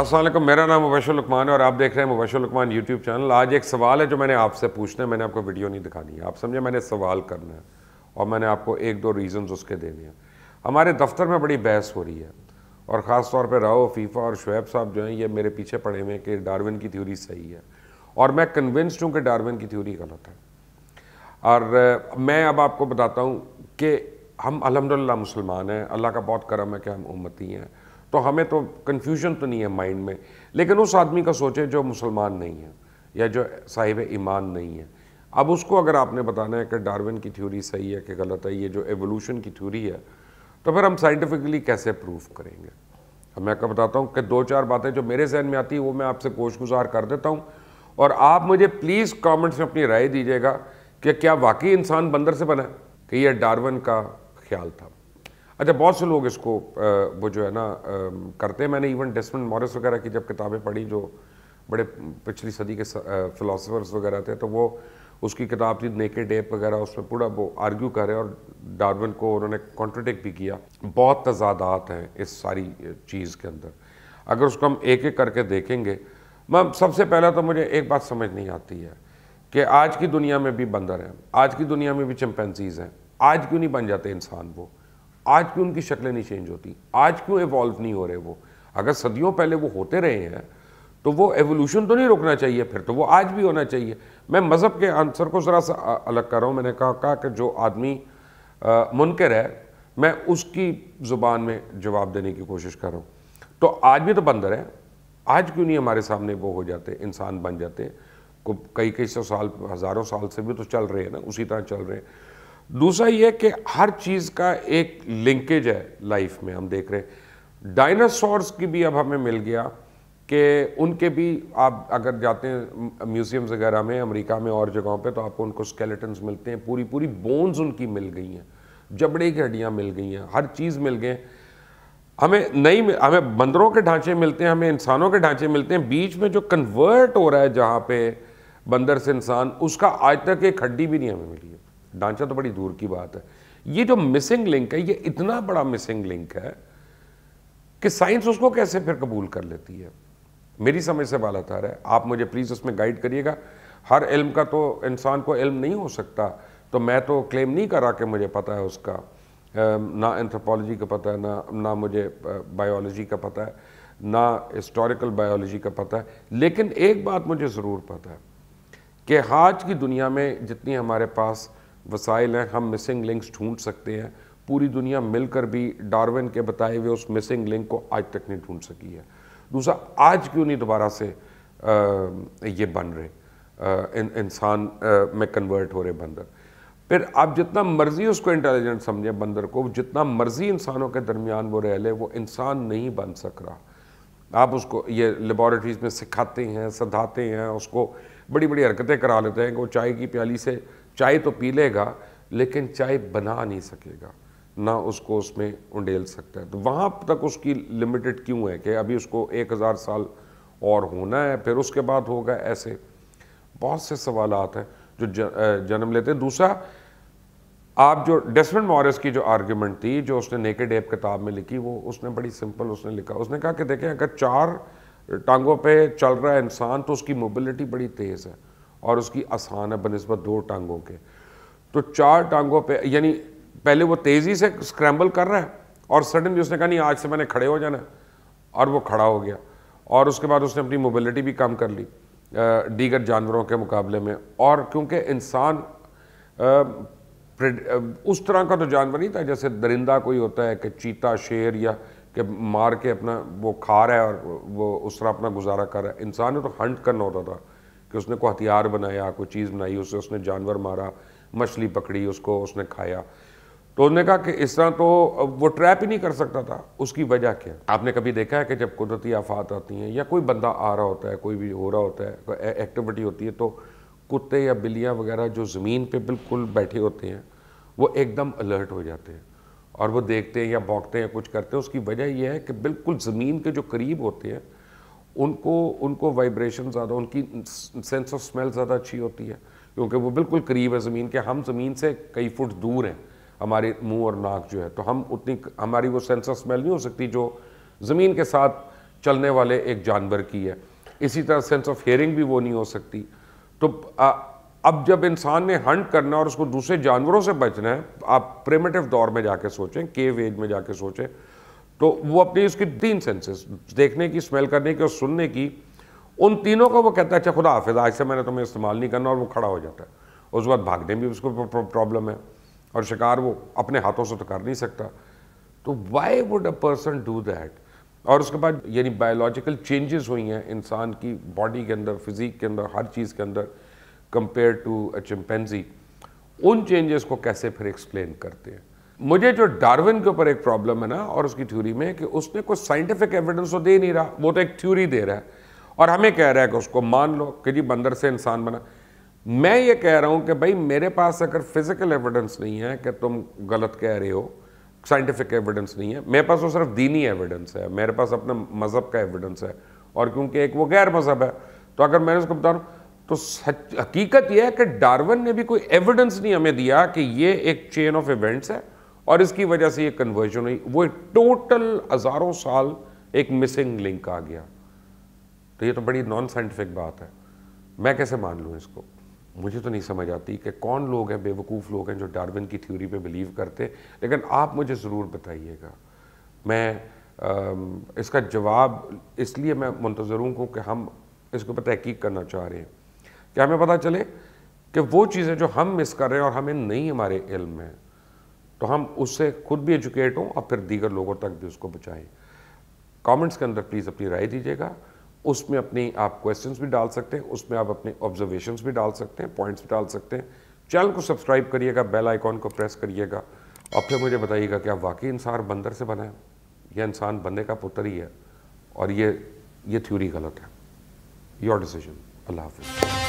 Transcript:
असलम मेरा नाम मुबैश लकमान है और आप देख रहे हैं मुबैश लकमान यूट्यूब चैनल आज एक सवाल है जो मैंने आपसे पूछना है मैंने आपको वीडियो नहीं दिखानी है आप समझे मैंने सवाल करना है और मैंने आपको एक दो रीज़न्स उसके देने हैं हमारे दफ्तर में बड़ी बहस हो रही है और ख़ास तौर पर राहो फीफा और शुएब साहब जो हैं ये मेरे पीछे पड़े हुए हैं कि डारविन की थ्योरी सही है और मैं कन्विंस्ड हूँ कि डारविन की थ्योरी गलत है और मैं अब आपको बताता हूँ कि हम अलहमदिल्ला मुसलमान हैं अल्लाह का बहुत करम है कि हम उम्मती हैं तो हमें तो कन्फ्यूजन तो नहीं है माइंड में लेकिन उस आदमी का सोचे जो मुसलमान नहीं है या जो साहिब ईमान नहीं है अब उसको अगर आपने बताना है कि डार्विन की थ्योरी सही है कि गलत है ये जो एवोल्यूशन की थ्योरी है तो फिर हम साइंटिफिकली कैसे प्रूफ करेंगे अब मैं आपको बताता हूँ कि दो चार बातें जो मेरे जहन में आती है वो मैं आपसे कोश गुजार कर देता हूँ और आप मुझे प्लीज़ कमेंट्स में अपनी राय दीजिएगा कि क्या वाकई इंसान बंदर से बना है कि यह डार्विन का ख्याल था अच्छा बहुत से लोग इसको वो जो है ना करते हैं मैंने इवन डेस्मंड मॉरिस वगैरह की जब किताबें पढ़ी जो बड़े पिछली सदी के फिलोसफर्स वगैरह थे तो वो उसकी किताब थी नेके डेप वगैरह उसमें पूरा वो आर्ग्यू करे और डार्विन को उन्होंने कॉन्ट्रोडिक्ट भी किया बहुत तजादात हैं इस सारी चीज़ के अंदर अगर उसको हम एक एक करके देखेंगे मैम सबसे पहला तो मुझे एक बात समझ नहीं आती है कि आज की दुनिया में भी बंदर हैं आज की दुनिया में भी चिंपेंसीज हैं आज क्यों नहीं बन जाते इंसान वो आज क्यों उनकी शक्लें नहीं चेंज होती आज क्यों इवॉल्व नहीं हो रहे वो अगर सदियों पहले वो होते रहे हैं तो वो एवोल्यूशन तो नहीं रोकना चाहिए फिर तो वो आज भी होना चाहिए मैं मज़हब के आंसर को ज़रा सा अलग कर रहा हूँ मैंने कहा कहा कि जो आदमी मुनकर है मैं उसकी ज़ुबान में जवाब देने की कोशिश कर रहा हूँ तो आज भी तो बंदर है आज क्यों नहीं हमारे सामने वो हो जाते इंसान बन जाते कई कई सौ साल हज़ारों साल से भी तो चल रहे हैं ना उसी तरह चल रहे हैं दूसरा ये कि हर चीज़ का एक लिंकेज है लाइफ में हम देख रहे हैं डायनासोर्स की भी अब हमें मिल गया कि उनके भी आप अगर जाते हैं म्यूज़ियम्स वगैरह में अमेरिका में और जगहों पे तो आपको उनको स्केलेटन्स मिलते हैं पूरी पूरी बोन्स उनकी मिल गई हैं जबड़े की हड्डियाँ मिल गई हैं हर चीज़ मिल गए हमें नई हमें बंदरों के ढांचे मिलते हैं हमें इंसानों के ढांचे मिलते हैं बीच में जो कन्वर्ट हो रहा है जहाँ पे बंदर से इंसान उसका आज तक एक हड्डी भी नहीं हमें मिली है ढांचा तो बड़ी दूर की बात है ये जो मिसिंग लिंक है ये इतना बड़ा मिसिंग लिंक है कि साइंस उसको कैसे फिर कबूल कर लेती है मेरी समझ से बाल तार है आप मुझे प्लीज़ उसमें गाइड करिएगा हर इल्म का तो इंसान को इल्म नहीं हो सकता तो मैं तो क्लेम नहीं करा कि मुझे पता है उसका ना एंथ्रोपोलॉजी का पता है ना ना मुझे बायोलॉजी का पता है ना हिस्टोरिकल बायोलॉजी का पता है लेकिन एक बात मुझे ज़रूर पता है कि आज की दुनिया में जितनी हमारे पास वसाइल हैं हम मिसिंग लिंक्स ढूंढ सकते हैं पूरी दुनिया मिलकर भी डार्विन के बताए हुए उस मिसिंग लिंक को आज तक नहीं ढूंढ सकी है दूसरा आज क्यों नहीं दोबारा से आ, ये बन रहे इंसान में कन्वर्ट हो रहे बंदर फिर आप जितना मर्जी उसको इंटेलिजेंट समझें बंदर को जितना मर्जी इंसानों के दरमियान वो रह ले वो इंसान नहीं बन सक रहा आप उसको ये लेबॉरेटरीज में सिखाते हैं सधाते हैं उसको बड़ी बड़ी हरकतें करा लेते हैं कि वो चाय की प्याली से चाय तो पी लेगा लेकिन चाय बना नहीं सकेगा ना उसको उसमें उंडेल सकता है तो वहाँ तक उसकी लिमिटेड क्यों है कि अभी उसको एक हज़ार साल और होना है फिर उसके बाद होगा ऐसे बहुत से सवाल हैं जो जन्म लेते हैं दूसरा आप जो डेस्मिन मॉरिस की जो आर्ग्यूमेंट थी जो उसने नेकेड एप किताब में लिखी वो उसने बड़ी सिंपल उसने लिखा उसने कहा कि देखें अगर चार टांगों पे चल रहा है इंसान तो उसकी मोबिलिटी बड़ी तेज़ है और उसकी आसान है बनस्बत दो टांगों के तो चार टांगों पे यानी पहले वो तेज़ी से स्क्रैम्बल कर रहा है और सडनली उसने कहा नहीं आज से मैंने खड़े हो जाना और वो खड़ा हो गया और उसके बाद उसने अपनी मोबिलिटी भी कम कर ली दीगर जानवरों के मुकाबले में और क्योंकि इंसान उस तरह का तो जानवर नहीं था जैसे दरिंदा कोई होता है कि चीता शेर या कि मार के अपना वो खा रहा है और वो उस तरह अपना गुजारा कर रहा है इंसान ने तो हंट करना होता था कि उसने कोई हथियार बनाया कोई चीज़ बनाई उससे उसने जानवर मारा मछली पकड़ी उसको उसने खाया तो उसने कहा कि इस तरह तो वो ट्रैप ही नहीं कर सकता था उसकी वजह क्या आपने कभी देखा है कि जब कुदरती आफात आती हैं या कोई बंदा आ रहा होता है कोई भी हो रहा होता है कोई एक्टिविटी होती है तो कुत्ते या बिल्लियाँ वगैरह जो ज़मीन पर बिल्कुल बैठे होते हैं वो एकदम अलर्ट हो जाते हैं और वो देखते हैं या भौंकते हैं कुछ करते हैं उसकी वजह यह है कि बिल्कुल ज़मीन के जो करीब होते हैं उनको उनको वाइब्रेशन ज़्यादा उनकी सेंस ऑफ स्मेल ज़्यादा अच्छी होती है क्योंकि वो बिल्कुल करीब है ज़मीन के हम ज़मीन से कई फुट दूर हैं हमारे मुंह और नाक जो है तो हम उतनी हमारी वो सेंस ऑफ स्मेल नहीं हो सकती जो ज़मीन के साथ चलने वाले एक जानवर की है इसी तरह सेंस ऑफ हेयरिंग भी वो नहीं हो सकती तो आ, अब जब इंसान ने हंट करना है और उसको दूसरे जानवरों से बचना है आप प्रेमेटिव दौर में जाके सोचें केव एज में जाके सोचें तो वो अपनी उसकी तीन सेंसेस देखने की स्मेल करने की और सुनने की उन तीनों को वो कहता है अच्छा खुदा हाफिज आज से मैंने तुम्हें इस्तेमाल नहीं करना और वो खड़ा हो जाता है उस बाद भागने में भी उसको प्रॉब्लम है और शिकार वो अपने हाथों से तो कर नहीं सकता तो why would a person do that और उसके बाद यानी बायोलॉजिकल चेंजेस हुई हैं इंसान की बॉडी के अंदर फिजिक के अंदर हर चीज़ के अंदर कंपेयर टू अ चिंपेंजी उन चेंजेस को कैसे फिर एक्सप्लेन करते हैं मुझे जो डार्विन के ऊपर एक प्रॉब्लम है ना और उसकी थ्योरी में कि उसने कोई साइंटिफिक एविडेंस तो दे नहीं रहा वो तो एक थ्योरी दे रहा है और हमें कह रहा है कि उसको मान लो कि जी बंदर से इंसान बना मैं ये कह रहा हूं कि भाई मेरे पास अगर फिजिकल एविडेंस नहीं है कि तुम गलत कह रहे हो साइंटिफिक एविडेंस नहीं है मेरे पास वो तो सिर्फ दीनी एविडेंस है मेरे पास अपने मज़हब का एविडेंस है और क्योंकि एक वो गैर मज़हब है तो अगर मैंने उसको बता रहा हूँ तो हकीकत यह है कि डार्विन ने भी कोई एविडेंस नहीं हमें दिया कि ये एक चेन ऑफ इवेंट्स है और इसकी वजह से ये कन्वर्जन हुई वो एक टोटल हज़ारों साल एक मिसिंग लिंक आ गया तो ये तो बड़ी नॉन साइंटिफिक बात है मैं कैसे मान लूँ इसको मुझे तो नहीं समझ आती कि कौन लोग हैं बेवकूफ़ लोग हैं जो डार्विन की थ्योरी पे बिलीव करते लेकिन आप मुझे ज़रूर बताइएगा मैं आ, इसका जवाब इसलिए मैं मुंतज़र हूँ कि हम इसके ऊपर तहकीक करना चाह रहे हैं कि हमें पता चले कि वो चीज़ें जो हम मिस कर रहे हैं और हमें नहीं हमारे इल्म में तो हम उससे खुद भी एजुकेट हों और फिर दीगर लोगों तक भी उसको बचाएँ कमेंट्स के अंदर प्लीज़ अपनी राय दीजिएगा उसमें अपनी आप क्वेश्चन भी डाल सकते हैं उसमें आप अपने ऑब्जर्वेशन भी डाल सकते हैं पॉइंट्स भी डाल सकते हैं चैनल को सब्सक्राइब करिएगा बेल आइकॉन को प्रेस करिएगा और फिर मुझे बताइएगा कि आप वाकई इंसान बंदर से बना है यह इंसान बंदे का पुत्र ही है और ये ये थ्योरी गलत है योर डिसीजन अल्लाह हाफिज़